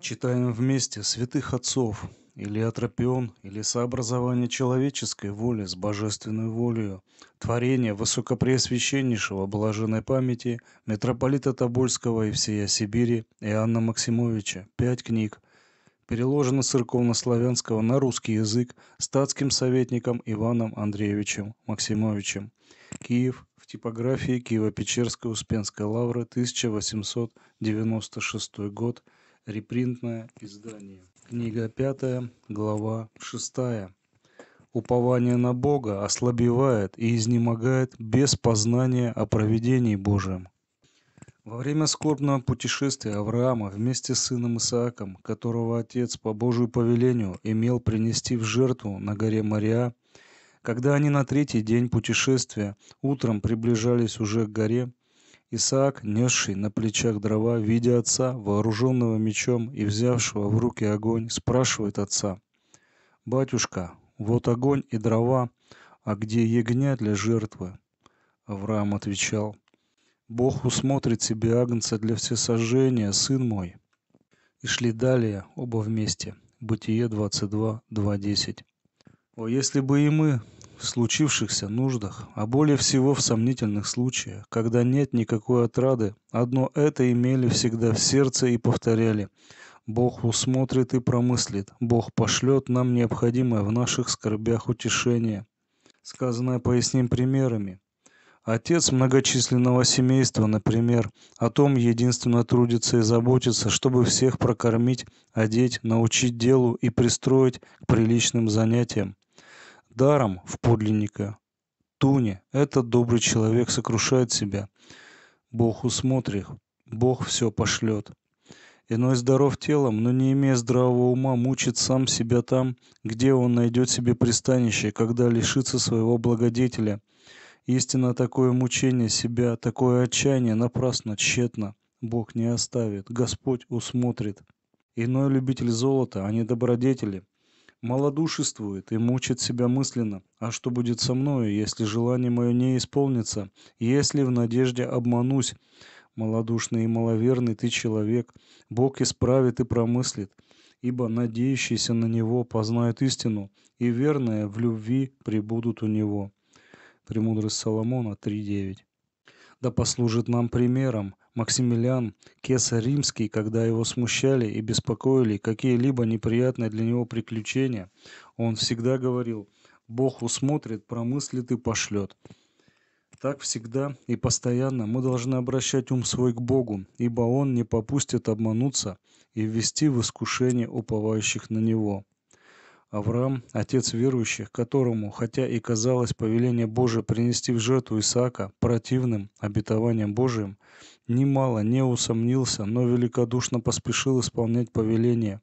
Читаем вместе святых отцов, или атропион, или сообразование человеческой воли с божественной волею, творение высокопреосвященнейшего блаженной памяти митрополита Тобольского и всея Сибири Иоанна Максимовича, пять книг, переложено с церковнославянского на русский язык статским советником Иваном Андреевичем Максимовичем. Киев, в типографии Киева печерской Успенской лавры, 1896 год, репринтное издание. Книга 5, глава 6. Упование на Бога ослабевает и изнемогает без познания о проведении Божьем. Во время скорбного путешествия Авраама вместе с сыном Исааком, которого отец по Божию повелению имел принести в жертву на горе Мария, когда они на третий день путешествия утром приближались уже к горе, Исаак, несший на плечах дрова, видя отца, вооруженного мечом и взявшего в руки огонь, спрашивает отца, «Батюшка, вот огонь и дрова, а где ягня для жертвы?» Авраам отвечал, «Бог усмотрит себе агнца для всесожжения, сын мой». И шли далее, оба вместе. Бытие 22, 2.10. «О, если бы и мы, случившихся нуждах, а более всего в сомнительных случаях, когда нет никакой отрады, одно это имели всегда в сердце и повторяли Бог усмотрит и промыслит. Бог пошлет нам необходимое в наших скорбях утешение. Сказанное поясним примерами. Отец многочисленного семейства, например, о том единственно трудится и заботится, чтобы всех прокормить, одеть, научить делу и пристроить к приличным занятиям даром в подлинника. Туне, этот добрый человек сокрушает себя. Бог усмотрит, Бог все пошлет. Иной здоров телом, но не имея здравого ума, мучит сам себя там, где он найдет себе пристанище, когда лишится своего благодетеля. Истинно такое мучение себя, такое отчаяние напрасно, тщетно. Бог не оставит, Господь усмотрит. Иной любитель золота, а не добродетели, малодушествует и мучит себя мысленно: а что будет со мною, если желание мое не исполнится, если в надежде обманусь? Малодушный и маловерный ты человек, Бог исправит и промыслит, ибо надеющиеся на Него познают истину, и верные в любви прибудут у Него». Премудрость Соломона 3.9. Да послужит нам примером, Максимилиан Кесар Римский, когда его смущали и беспокоили какие-либо неприятные для него приключения, он всегда говорил «Бог усмотрит, промыслит и пошлет». Так всегда и постоянно мы должны обращать ум свой к Богу, ибо Он не попустит обмануться и ввести в искушение уповающих на Него. Авраам, отец верующих, которому, хотя и казалось повеление Божие принести в жертву Исаака противным обетованием Божиим, Немало не усомнился но великодушно поспешил исполнять повеление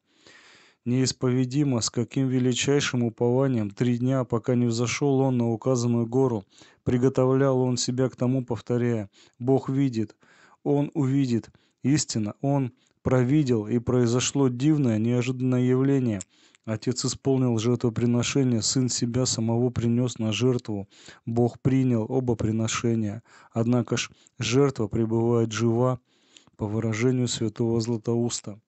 неисповедимо с каким величайшим упованием три дня пока не взошел он на указанную гору приготовлял он себя к тому повторяя бог видит он увидит истинно он провидел и произошло дивное неожиданное явление Отец исполнил жертвоприношение, сын себя самого принес на жертву. Бог принял оба приношения. Однако ж жертва пребывает жива, по выражению святого Златоуста.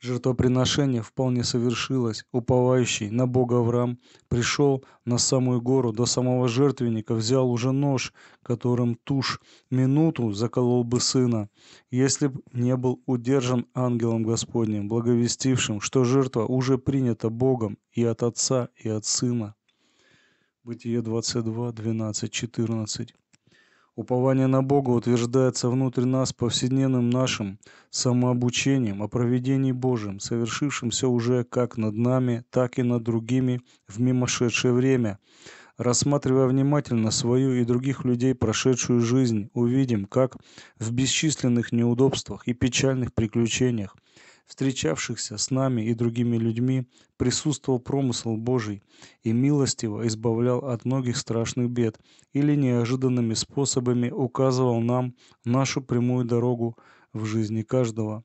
Жертвоприношение вполне совершилось. Уповающий на Бога Авраам пришел на самую гору до самого жертвенника, взял уже нож, которым туш минуту заколол бы сына, если б не был удержан ангелом Господним, благовестившим, что жертва уже принята Богом и от Отца, и от Сына. Бытие 22, 12, 14. Упование на Бога утверждается внутрь нас повседневным нашим самообучением о проведении Божьем, совершившемся уже как над нами, так и над другими в мимошедшее время. Рассматривая внимательно свою и других людей прошедшую жизнь, увидим, как в бесчисленных неудобствах и печальных приключениях встречавшихся с нами и другими людьми, присутствовал промысл Божий и милостиво избавлял от многих страшных бед или неожиданными способами указывал нам нашу прямую дорогу в жизни каждого.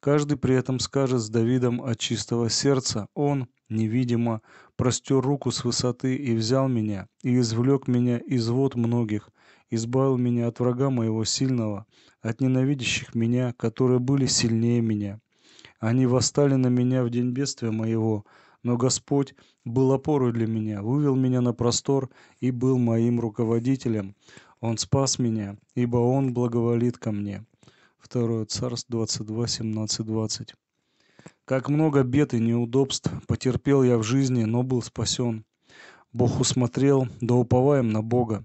Каждый при этом скажет с Давидом от чистого сердца, он, невидимо, простер руку с высоты и взял меня, и извлек меня из вод многих, избавил меня от врага моего сильного, от ненавидящих меня, которые были сильнее меня. Они восстали на меня в день бедствия моего, но Господь был опорой для меня, вывел меня на простор и был моим руководителем. Он спас меня, ибо Он благоволит ко мне. 2 Царств 22, 17, 20. Как много бед и неудобств потерпел я в жизни, но был спасен. Бог усмотрел, да уповаем на Бога.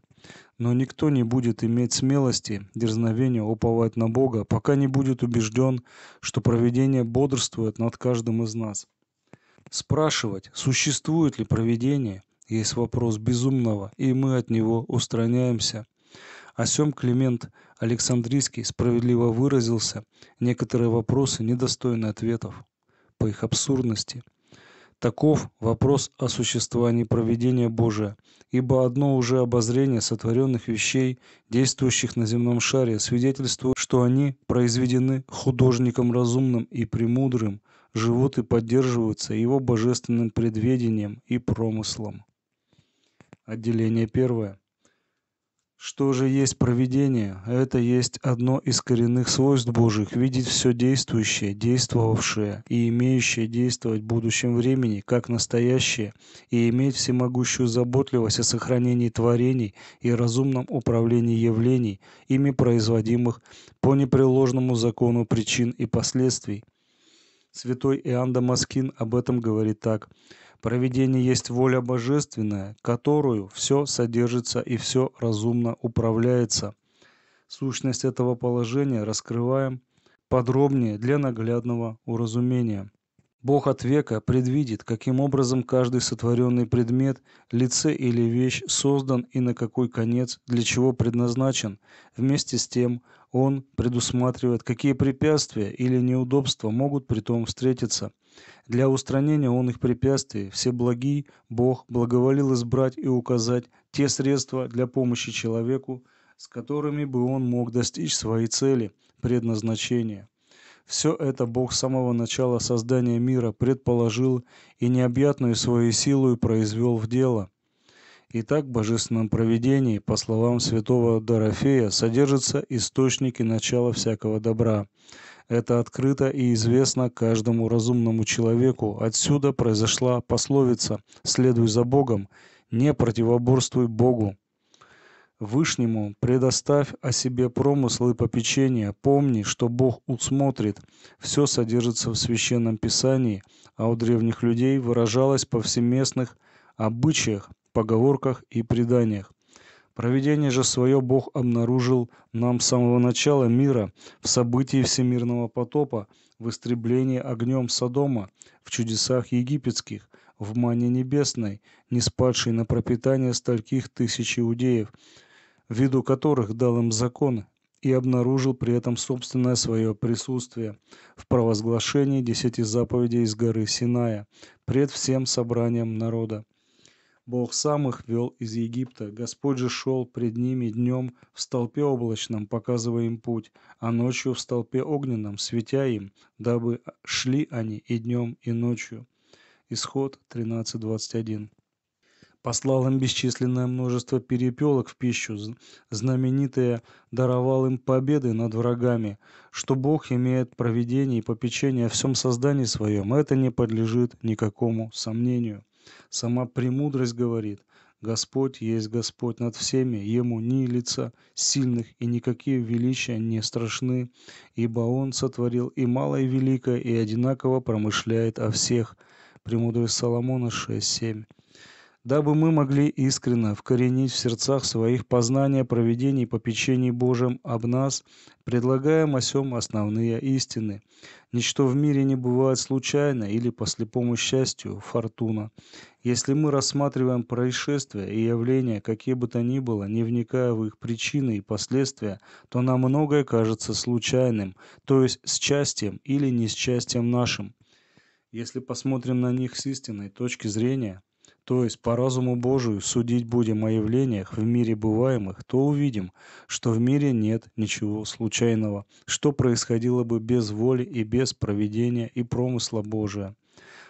Но никто не будет иметь смелости, дерзновения уповать на Бога, пока не будет убежден, что провидение бодрствует над каждым из нас. Спрашивать, существует ли провидение, есть вопрос безумного, и мы от него устраняемся. О а Климент Александрийский справедливо выразился, некоторые вопросы недостойны ответов по их абсурдности – Таков вопрос о существовании провидения Божия, ибо одно уже обозрение сотворенных вещей, действующих на земном шаре, свидетельствует, что они произведены художником разумным и премудрым, живут и поддерживаются его божественным предведением и промыслом. Отделение первое. Что же есть провидение? Это есть одно из коренных свойств Божьих – видеть все действующее, действовавшее и имеющее действовать в будущем времени, как настоящее, и иметь всемогущую заботливость о сохранении творений и разумном управлении явлений, ими производимых по непреложному закону причин и последствий. Святой Иоанн Дамаскин об этом говорит так – Проведение есть воля божественная, которую все содержится и все разумно управляется. Сущность этого положения раскрываем подробнее для наглядного уразумения. Бог от века предвидит, каким образом каждый сотворенный предмет, лице или вещь создан и на какой конец, для чего предназначен. Вместе с тем он предусматривает, какие препятствия или неудобства могут при том встретиться – для устранения он их препятствий все благие Бог благоволил избрать и указать те средства для помощи человеку, с которыми бы он мог достичь своей цели, предназначения. Все это Бог с самого начала создания мира предположил и необъятную своей силой произвел в дело. Итак, в божественном проведении, по словам святого Дорофея, содержатся источники начала всякого добра, это открыто и известно каждому разумному человеку. Отсюда произошла пословица «Следуй за Богом, не противоборствуй Богу». Вышнему предоставь о себе промысл и попечение. Помни, что Бог усмотрит. Все содержится в Священном Писании, а у древних людей выражалось повсеместных обычаях, поговорках и преданиях. Проведение же свое Бог обнаружил нам с самого начала мира, в событии всемирного потопа, в истреблении огнем Содома, в чудесах египетских, в мане небесной, не спадшей на пропитание стольких тысяч иудеев, виду которых дал им закон, и обнаружил при этом собственное свое присутствие в провозглашении десяти заповедей из горы Синая пред всем собранием народа. Бог сам их вел из Египта. Господь же шел пред ними днем в столпе облачном, показывая им путь, а ночью в столпе огненном, светя им, дабы шли они и днем, и ночью». Исход 13.21 послал им бесчисленное множество перепелок в пищу, знаменитое даровал им победы над врагами, что Бог имеет проведение и попечение о всем создании своем, это не подлежит никакому сомнению. Сама премудрость говорит, Господь есть Господь над всеми, Ему ни лица сильных и никакие величия не страшны, ибо Он сотворил и малое и великое, и одинаково промышляет о всех». Премудрость Соломона 6.7 дабы мы могли искренно вкоренить в сердцах своих познания проведений по попечений Божьим об нас, предлагаем о сем основные истины. Ничто в мире не бывает случайно или по слепому счастью – фортуна. Если мы рассматриваем происшествия и явления, какие бы то ни было, не вникая в их причины и последствия, то нам многое кажется случайным, то есть счастьем или несчастьем нашим. Если посмотрим на них с истинной точки зрения – то есть по разуму Божию судить будем о явлениях в мире бываемых, то увидим, что в мире нет ничего случайного, что происходило бы без воли и без проведения и промысла Божия.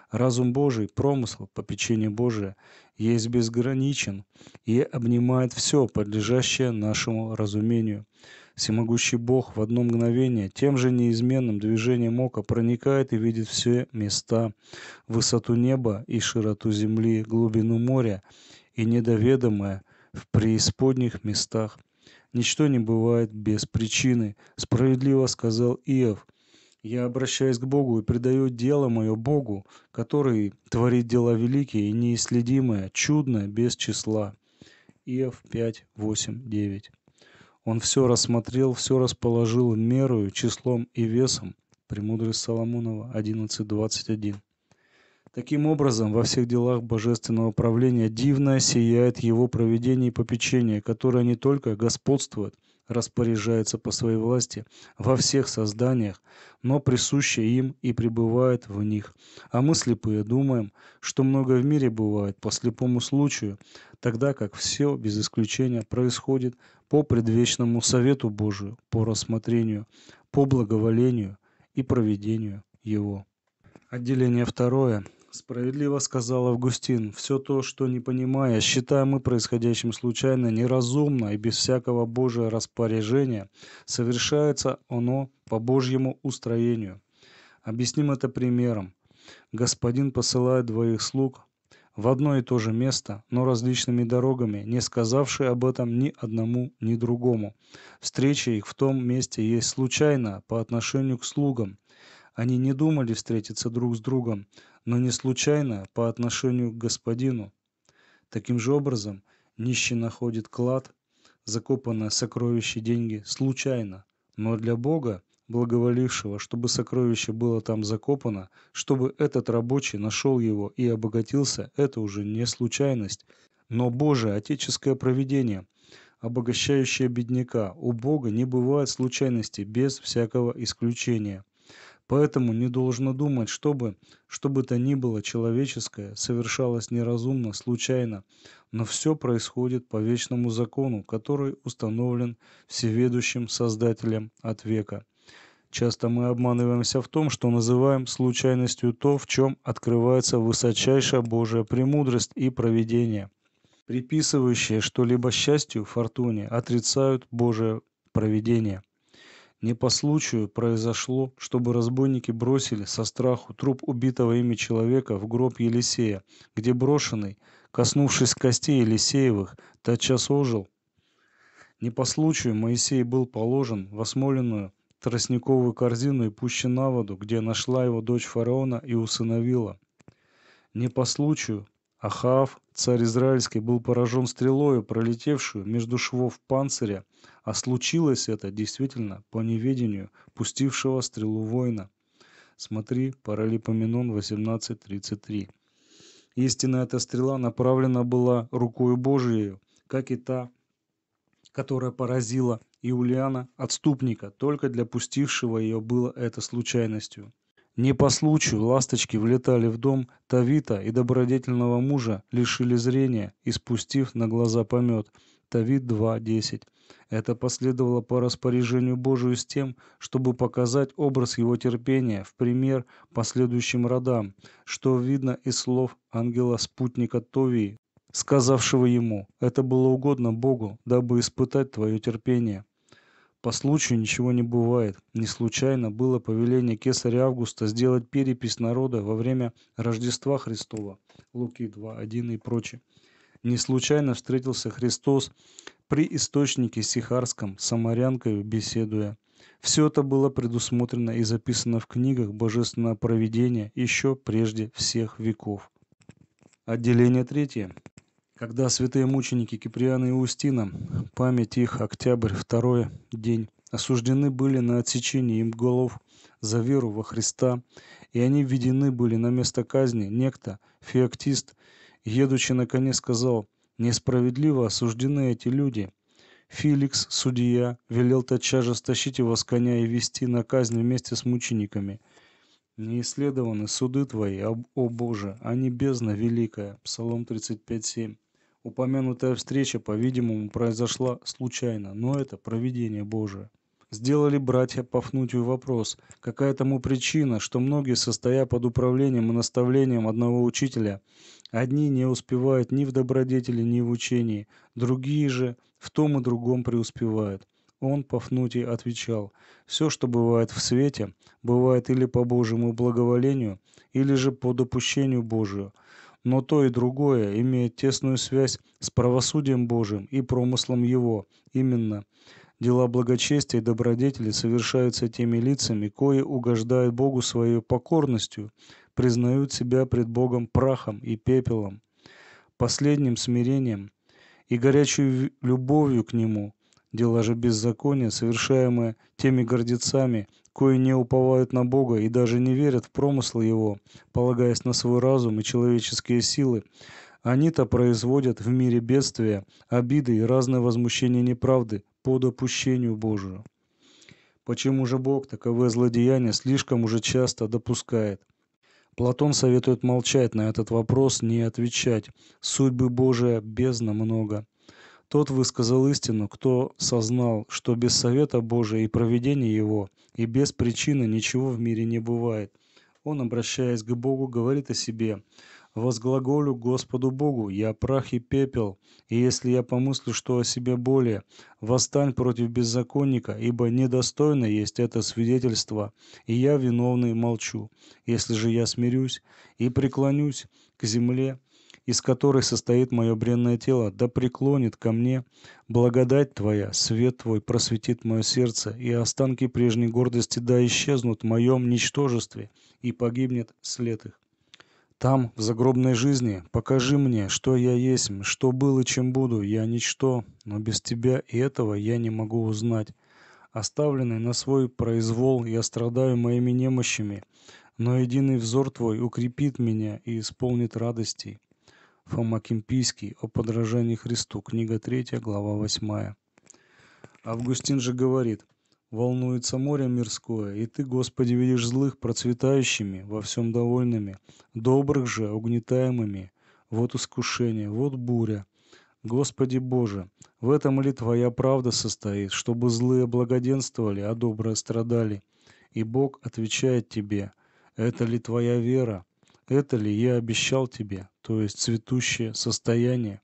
Разум Божий, промысл, попечение Божие есть безграничен и обнимает все, подлежащее нашему разумению – Всемогущий Бог в одно мгновение тем же неизменным движением ока проникает и видит все места, высоту неба и широту земли, глубину моря и недоведомое в преисподних местах. Ничто не бывает без причины, справедливо сказал Иов. Я обращаюсь к Богу и предаю дело мое Богу, который творит дела великие и неисследимые, чудное без числа. Иов 5, 8, 9. Он все рассмотрел, все расположил мерою, числом и весом. Премудрость Соломонова 11.21. Таким образом, во всех делах божественного правления дивно сияет его проведение и попечение, которое не только господствует, распоряжается по своей власти во всех созданиях, но присуще им и пребывает в них. А мы слепые думаем, что много в мире бывает по слепому случаю, тогда как все, без исключения, происходит по предвечному совету Божию, по рассмотрению, по благоволению и проведению Его. Отделение второе справедливо сказал августин все то что не понимая считаем мы происходящим случайно неразумно и без всякого Божьего распоряжения совершается оно по божьему устроению объясним это примером господин посылает двоих слуг в одно и то же место, но различными дорогами, не сказавши об этом ни одному, ни другому. Встреча их в том месте есть случайно по отношению к слугам. Они не думали встретиться друг с другом, но не случайно по отношению к господину. Таким же образом, нищий находит клад, закопанное сокровище деньги случайно, но для Бога, благоволившего, чтобы сокровище было там закопано, чтобы этот рабочий нашел его и обогатился, это уже не случайность, но Божие отеческое проведение, обогащающее бедняка. У Бога не бывает случайности без всякого исключения. Поэтому не должно думать, чтобы, что бы то ни было человеческое, совершалось неразумно, случайно, но все происходит по вечному закону, который установлен всеведущим Создателем от века. Часто мы обманываемся в том, что называем случайностью то, в чем открывается высочайшая Божья премудрость и провидение. Приписывающие что-либо счастью, фортуне, отрицают Божие провидение – не по случаю произошло, чтобы разбойники бросили со страху труп убитого ими человека в гроб Елисея, где брошенный, коснувшись костей Елисеевых, тотчас ожил. Не по случаю Моисей был положен в осмоленную тростниковую корзину и пущен на воду, где нашла его дочь фараона и усыновила. Не по случаю Ахав, царь израильский, был поражен стрелою, пролетевшую между швов панциря, а случилось это действительно по неведению пустившего стрелу воина. Смотри, Паралипоменон 18.33. Истинно эта стрела направлена была рукой Божией, как и та, которая поразила Иулиана, отступника, только для пустившего ее было это случайностью. Не по случаю ласточки влетали в дом Тавита и добродетельного мужа лишили зрения, испустив на глаза помет. Тавит 2.10. Это последовало по распоряжению Божию с тем, чтобы показать образ его терпения в пример последующим родам, что видно из слов ангела-спутника Товии, сказавшего ему «Это было угодно Богу, дабы испытать твое терпение» по случаю ничего не бывает не случайно было повеление кесаря августа сделать перепись народа во время рождества христова луки 2:1 и прочее не случайно встретился христос при источнике сихарском Самарянкой беседуя все это было предусмотрено и записано в книгах божественного проведения еще прежде всех веков отделение третье когда святые мученики Киприан и Устина, память их, октябрь, второй день, осуждены были на отсечение им голов за веру во Христа, и они введены были на место казни, некто, феоктист, едучи на коне, сказал, «Несправедливо осуждены эти люди». Феликс, судья, велел тотчас же стащить его с коня и вести на казнь вместе с мучениками. «Не исследованы суды твои, о, Боже, они а бездна великая» Псалом 35.7. Упомянутая встреча, по-видимому, произошла случайно, но это провидение Божие. Сделали братья Пафнутию вопрос, какая тому причина, что многие, состоя под управлением и наставлением одного учителя, одни не успевают ни в добродетели, ни в учении, другие же в том и другом преуспевают. Он, Пафнутий, отвечал, «Все, что бывает в свете, бывает или по Божьему благоволению, или же по допущению Божию, но то и другое имеет тесную связь с правосудием Божьим и промыслом Его, именно Дела благочестия и добродетели совершаются теми лицами, кои угождают Богу своей покорностью, признают себя пред Богом прахом и пепелом, последним смирением и горячей любовью к Нему. Дела же беззакония, совершаемые теми гордецами, кои не уповают на Бога и даже не верят в промыслы Его, полагаясь на свой разум и человеческие силы, они-то производят в мире бедствия, обиды и разное возмущение неправды по допущению Божию. Почему же Бог таковые злодеяния слишком уже часто допускает? Платон советует молчать на этот вопрос, не отвечать. Судьбы Божия бездна много. Тот высказал истину, кто сознал, что без совета Божия и проведения его, и без причины ничего в мире не бывает. Он, обращаясь к Богу, говорит о себе, «Возглаголю Господу Богу, я прах и пепел, и если я помыслю, что о себе более, восстань против беззаконника, ибо недостойно есть это свидетельство, и я виновный молчу. Если же я смирюсь и преклонюсь к земле, из которой состоит мое бренное тело, да преклонит ко мне благодать Твоя, свет Твой просветит мое сердце, и останки прежней гордости да исчезнут в моем ничтожестве, и погибнет след их. Там, в загробной жизни, покажи мне, что я есть, что был и чем буду, я ничто, но без Тебя и этого я не могу узнать. Оставленный на свой произвол, я страдаю моими немощами, но единый взор Твой укрепит меня и исполнит радостей. Фома Кимпийский о подражании Христу, книга 3, глава 8. Августин же говорит, «Волнуется море мирское, и ты, Господи, видишь злых процветающими, во всем довольными, добрых же угнетаемыми. Вот искушение, вот буря, Господи Боже, в этом ли Твоя правда состоит, чтобы злые благоденствовали, а добрые страдали? И Бог отвечает Тебе, это ли Твоя вера? Это ли я обещал Тебе? то есть цветущее состояние?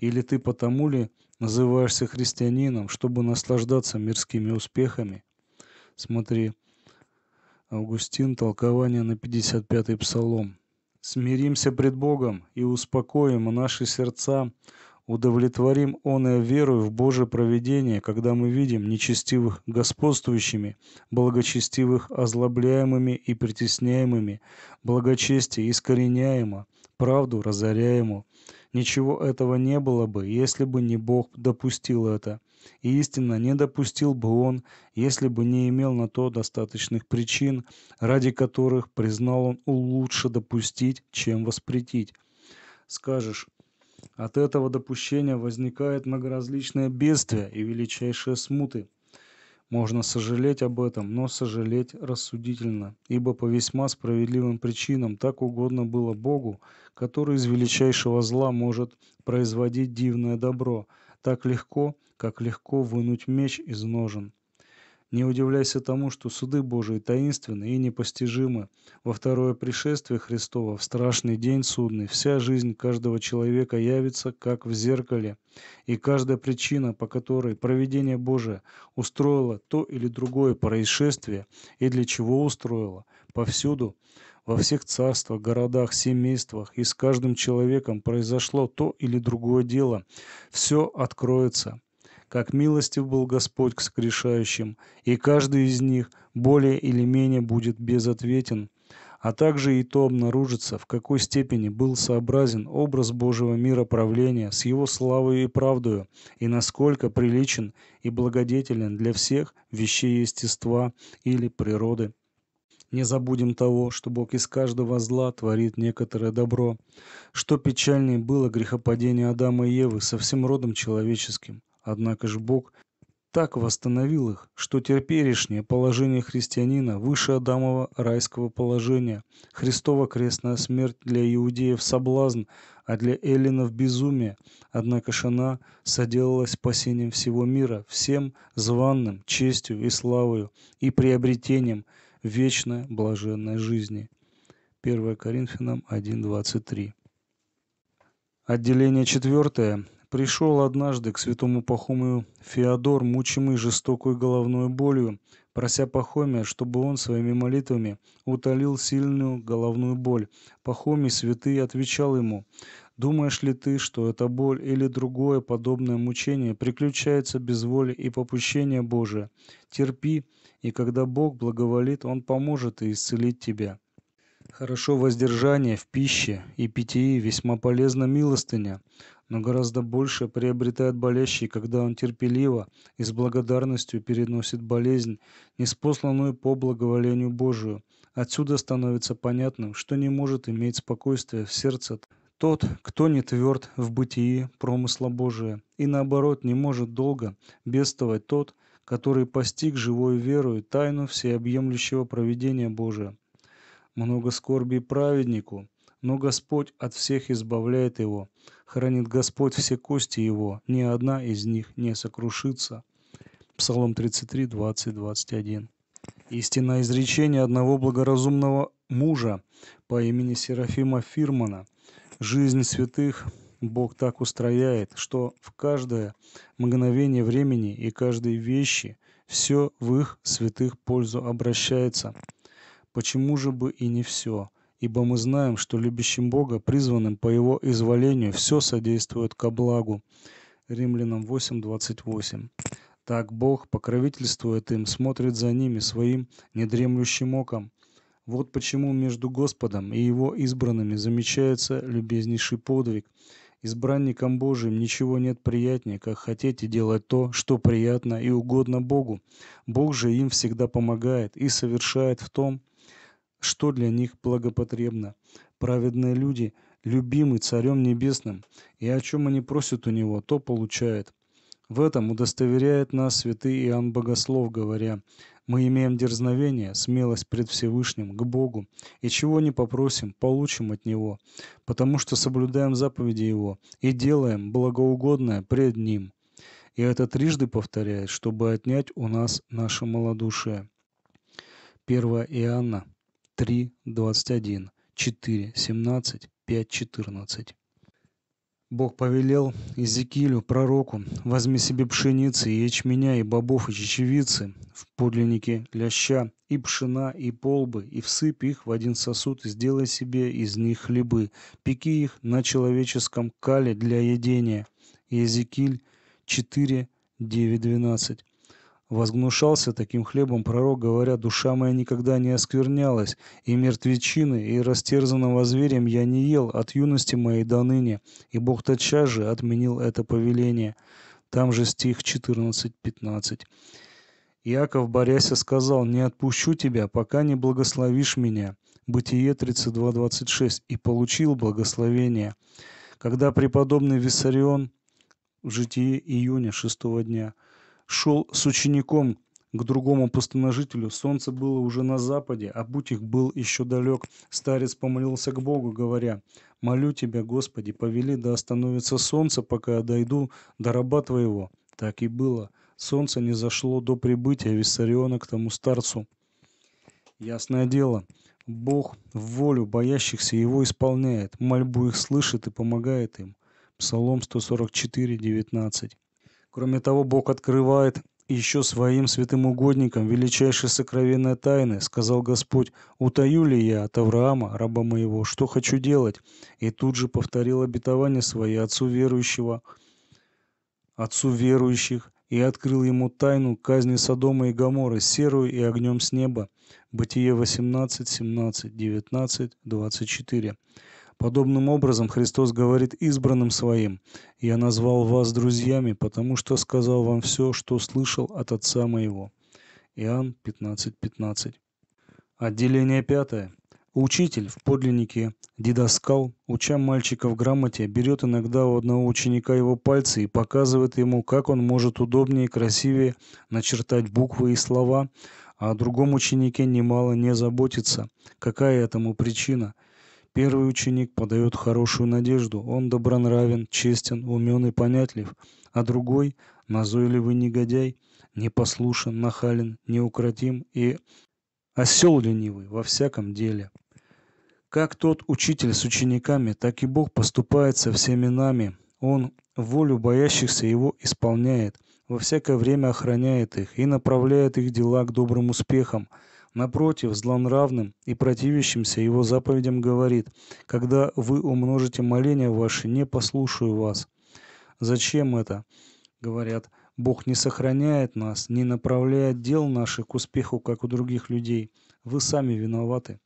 Или ты потому ли называешься христианином, чтобы наслаждаться мирскими успехами? Смотри, Августин, толкование на 55-й псалом. «Смиримся пред Богом и успокоим наши сердца удовлетворим он и верою в Божие провидение, когда мы видим нечестивых господствующими, благочестивых озлобляемыми и притесняемыми, благочестие искореняемо, правду разоряемо. Ничего этого не было бы, если бы не Бог допустил это. И истинно не допустил бы Он, если бы не имел на то достаточных причин, ради которых признал Он лучше допустить, чем воспретить. Скажешь, от этого допущения возникает многоразличное бедствие и величайшие смуты. Можно сожалеть об этом, но сожалеть рассудительно, ибо по весьма справедливым причинам так угодно было Богу, который из величайшего зла может производить дивное добро, так легко, как легко вынуть меч из ножен. Не удивляйся тому, что суды Божии таинственны и непостижимы. Во второе пришествие Христова, в страшный день судный, вся жизнь каждого человека явится, как в зеркале. И каждая причина, по которой провидение Божие устроило то или другое происшествие, и для чего устроило, повсюду, во всех царствах, городах, семействах и с каждым человеком произошло то или другое дело, все откроется как милостив был Господь к согрешающим, и каждый из них более или менее будет безответен, а также и то обнаружится, в какой степени был сообразен образ Божьего мира правления с его славой и правдою, и насколько приличен и благодетелен для всех вещей естества или природы. Не забудем того, что Бог из каждого зла творит некоторое добро. Что печальнее было грехопадение Адама и Евы со всем родом человеческим. Однако ж Бог так восстановил их, что терперешнее положение христианина выше Адамова райского положения, Христова крестная смерть для иудеев соблазн, а для эллинов безумие. Однако ж она соделалась спасением всего мира, всем званным, честью и славою, и приобретением вечной блаженной жизни. 1 Коринфянам 1.23 Отделение четвертое Пришел однажды к святому Пахомию Феодор, мучимый жестокой головной болью, прося Пахомия, чтобы он своими молитвами утолил сильную головную боль. Пахомий святый отвечал ему, «Думаешь ли ты, что эта боль или другое подобное мучение приключается без воли и попущения Божия? Терпи, и когда Бог благоволит, Он поможет и исцелит тебя». Хорошо воздержание в пище и питье весьма полезна милостыня но гораздо больше приобретает болящий, когда он терпеливо и с благодарностью переносит болезнь, неспосланную по благоволению Божию. Отсюда становится понятным, что не может иметь спокойствия в сердце тот, кто не тверд в бытии промысла Божия, и наоборот не может долго бедствовать тот, который постиг живой и тайну всеобъемлющего проведения Божия. Много скорби праведнику, но Господь от всех избавляет его. Хранит Господь все кости его, ни одна из них не сокрушится. Псалом 33, 20, 21. Истинное изречение одного благоразумного мужа по имени Серафима Фирмана. Жизнь святых Бог так устрояет, что в каждое мгновение времени и каждой вещи все в их святых пользу обращается. Почему же бы и не все? ибо мы знаем, что любящим Бога, призванным по Его изволению, все содействует ко благу. Римлянам 8:28. Так Бог покровительствует им, смотрит за ними своим недремлющим оком. Вот почему между Господом и Его избранными замечается любезнейший подвиг. Избранникам Божьим ничего нет приятнее, как хотеть и делать то, что приятно и угодно Богу. Бог же им всегда помогает и совершает в том, что для них благопотребно. Праведные люди любимы Царем Небесным, и о чем они просят у Него, то получают. В этом удостоверяет нас святый Иоанн Богослов, говоря, «Мы имеем дерзновение, смелость пред Всевышним, к Богу, и чего не попросим, получим от Него, потому что соблюдаем заповеди Его и делаем благоугодное пред Ним». И это трижды повторяет, чтобы отнять у нас наше малодушие. 1 Иоанна три двадцать один четыре семнадцать пять четырнадцать Бог повелел Иезекиилю, пророку, возьми себе пшеницы и ячменя, и бобов, и чечевицы, в подлиннике ляща, и пшена, и полбы, и всыпь их в один сосуд, и сделай себе из них хлебы, пеки их на человеческом кале для едения. Иезекииль 4, 9, 12. Возгнушался таким хлебом пророк, говоря, «Душа моя никогда не осквернялась, и мертвечины, и растерзанного зверем я не ел от юности моей до ныне, и Бог тотчас же отменил это повеление». Там же стих 14-15. Иаков, борясь, сказал, «Не отпущу тебя, пока не благословишь меня». Бытие 32.26. «И получил благословение». Когда преподобный Виссарион в житии июня шестого дня – шел с учеником к другому пустоножителю. Солнце было уже на западе, а путь их был еще далек. Старец помолился к Богу, говоря, «Молю тебя, Господи, повели, да остановится солнце, пока я дойду до раба твоего». Так и было. Солнце не зашло до прибытия Виссариона к тому старцу. Ясное дело, Бог в волю боящихся его исполняет, мольбу их слышит и помогает им. Псалом 144, 19. Кроме того, Бог открывает еще своим святым угодникам величайшие сокровенные тайны. Сказал Господь, утаю ли я от Авраама, раба моего, что хочу делать? И тут же повторил обетование свое отцу верующего, отцу верующих, и открыл ему тайну казни Содома и Гоморы, серую и огнем с неба. Бытие 18, 17, 19, 24. Подобным образом Христос говорит избранным Своим, «Я назвал вас друзьями, потому что сказал вам все, что слышал от Отца Моего». Иоанн 15:15. 15. Отделение пятое. Учитель в подлиннике дидаскал, уча мальчика в грамоте, берет иногда у одного ученика его пальцы и показывает ему, как он может удобнее и красивее начертать буквы и слова, а о другом ученике немало не заботится. Какая этому причина – Первый ученик подает хорошую надежду, он добронравен, честен, умен и понятлив, а другой – назойливый негодяй, непослушен, нахален, неукротим и осел ленивый во всяком деле. Как тот учитель с учениками, так и Бог поступает со всеми нами. Он волю боящихся его исполняет, во всякое время охраняет их и направляет их дела к добрым успехам – Напротив, злонравным и противящимся его заповедям говорит, «Когда вы умножите моления ваши, не послушаю вас». «Зачем это?» — говорят. «Бог не сохраняет нас, не направляет дел наших к успеху, как у других людей. Вы сами виноваты»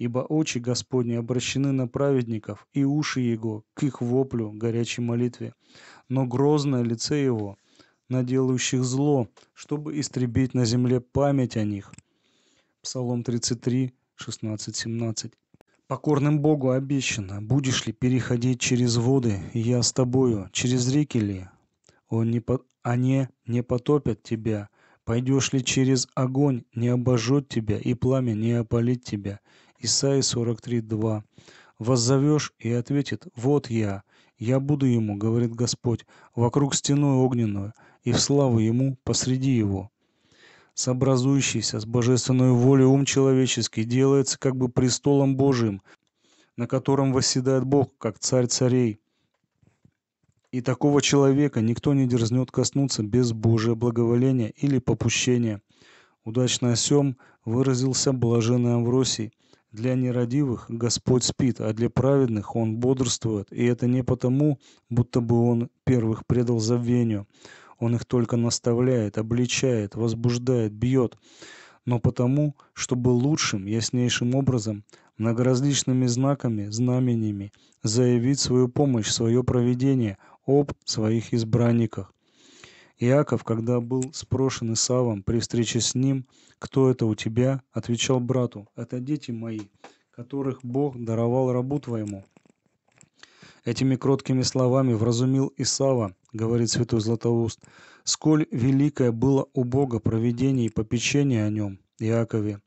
ибо очи Господни обращены на праведников, и уши Его к их воплю, горячей молитве. Но грозное лице Его на делающих зло, чтобы истребить на земле память о них. Псалом 33, 16, 17. «Покорным Богу обещано, будешь ли переходить через воды, и я с тобою, через реки ли? Он не по... Они не потопят тебя, пойдешь ли через огонь, не обожжет тебя, и пламя не опалит тебя». Исаия 43, 2. «Воззовешь, и ответит, вот я, я буду ему, говорит Господь, вокруг стеной огненную, и в славу ему посреди его» сообразующийся с божественной волей ум человеческий делается как бы престолом Божиим, на котором восседает Бог, как царь царей. И такого человека никто не дерзнет коснуться без Божия благоволения или попущения. Удачно о сем выразился блаженный Амвросий. Для нерадивых Господь спит, а для праведных Он бодрствует, и это не потому, будто бы Он первых предал забвению. Он их только наставляет, обличает, возбуждает, бьет, но потому, чтобы лучшим, яснейшим образом, многоразличными знаками, знамениями заявить свою помощь, свое проведение об своих избранниках. Иаков, когда был спрошен Исавом при встрече с ним, «Кто это у тебя?» отвечал брату, «Это дети мои, которых Бог даровал рабу твоему». Этими кроткими словами вразумил Исава, говорит святой Златоуст, сколь великое было у Бога проведение и попечение о нем, Иакове,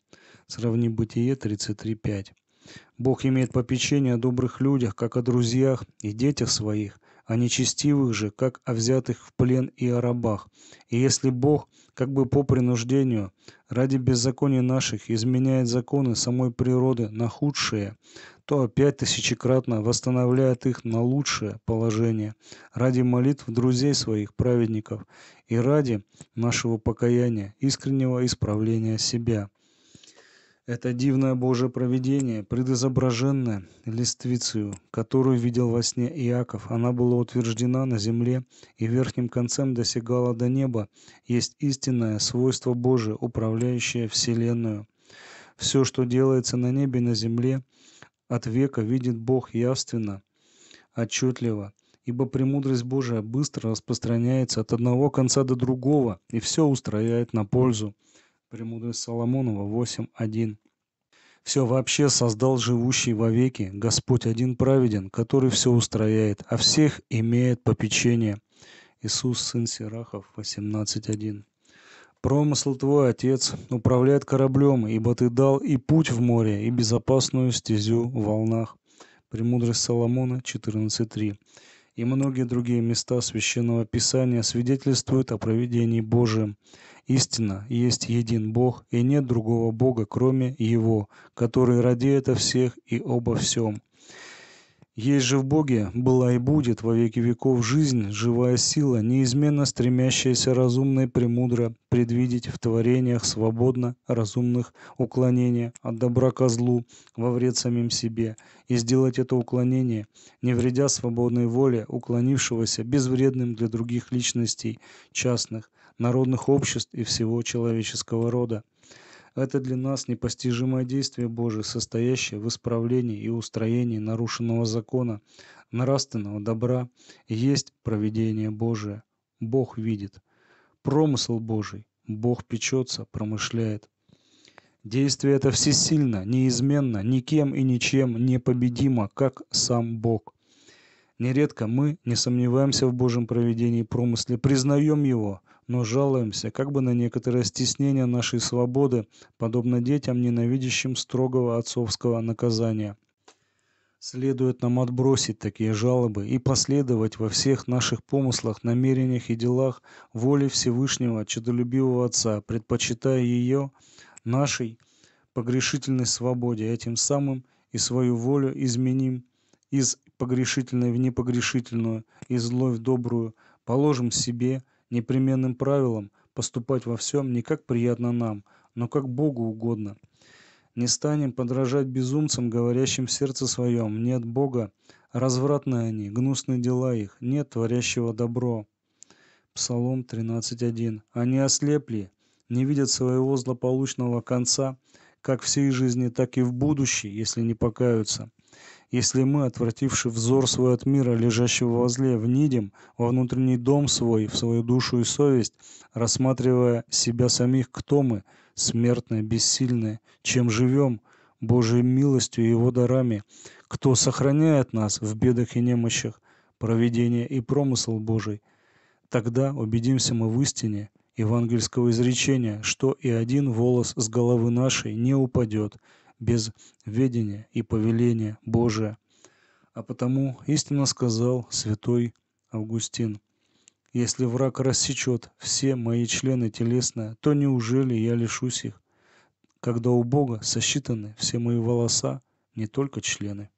сравни Бытие 33.5. Бог имеет попечение о добрых людях, как о друзьях и детях своих, о нечестивых же, как о взятых в плен и о рабах. И если Бог, как бы по принуждению, ради беззакония наших изменяет законы самой природы на худшее, то опять тысячекратно восстанавливает их на лучшее положение ради молитв друзей своих праведников и ради нашего покаяния, искреннего исправления себя. Это дивное Божье провидение, предизображенное листвицию, которую видел во сне Иаков. Она была утверждена на земле и верхним концем досягала до неба. Есть истинное свойство Божие, управляющее Вселенную. Все, что делается на небе и на земле – от века видит Бог явственно, отчетливо, ибо премудрость Божия быстро распространяется от одного конца до другого и все устрояет на пользу. Премудрость Соломонова 8.1. Все вообще создал живущий вовеки, Господь один праведен, который все устрояет, а всех имеет попечение. Иисус, Сын Сирахов, 18.1. Промысл твой, отец, управляет кораблем, ибо ты дал и путь в море, и безопасную стезю в волнах. Премудрость Соломона 14.3. И многие другие места Священного Писания свидетельствуют о провидении Божьем. Истина есть един Бог, и нет другого Бога, кроме Его, который радеет о всех и обо всем. Есть же в Боге была и будет во веки веков жизнь, живая сила, неизменно стремящаяся разумно и премудро предвидеть в творениях свободно разумных уклонения от добра ко злу во вред самим себе и сделать это уклонение, не вредя свободной воле уклонившегося, безвредным для других личностей, частных, народных обществ и всего человеческого рода. Это для нас непостижимое действие Божие, состоящее в исправлении и устроении нарушенного закона, нравственного добра, есть проведение Божие. Бог видит. Промысл Божий. Бог печется, промышляет. Действие это всесильно, неизменно, никем и ничем не победимо, как сам Бог. Нередко мы не сомневаемся в Божьем проведении промысле, признаем его, но жалуемся как бы на некоторое стеснение нашей свободы, подобно детям, ненавидящим строгого отцовского наказания. Следует нам отбросить такие жалобы и последовать во всех наших помыслах, намерениях и делах воле Всевышнего, чудолюбивого Отца, предпочитая ее нашей погрешительной свободе, а тем самым и свою волю изменим из погрешительное в непогрешительную и зло в добрую, положим себе непременным правилом поступать во всем не как приятно нам, но как Богу угодно. Не станем подражать безумцам, говорящим в сердце своем «нет Бога», развратные они, гнусные дела их, нет творящего добро. Псалом 13.1. Они ослепли, не видят своего злополучного конца, как в всей жизни, так и в будущей, если не покаются если мы, отвративши взор свой от мира, лежащего возле, внидим во внутренний дом свой, в свою душу и совесть, рассматривая себя самих, кто мы, смертные, бессильные, чем живем, Божьей милостью и Его дарами, кто сохраняет нас в бедах и немощах, провидение и промысл Божий, тогда убедимся мы в истине евангельского изречения, что и один волос с головы нашей не упадет, без ведения и повеления Божия. А потому истинно сказал святой Августин, «Если враг рассечет все мои члены телесные, то неужели я лишусь их, когда у Бога сосчитаны все мои волоса, не только члены?»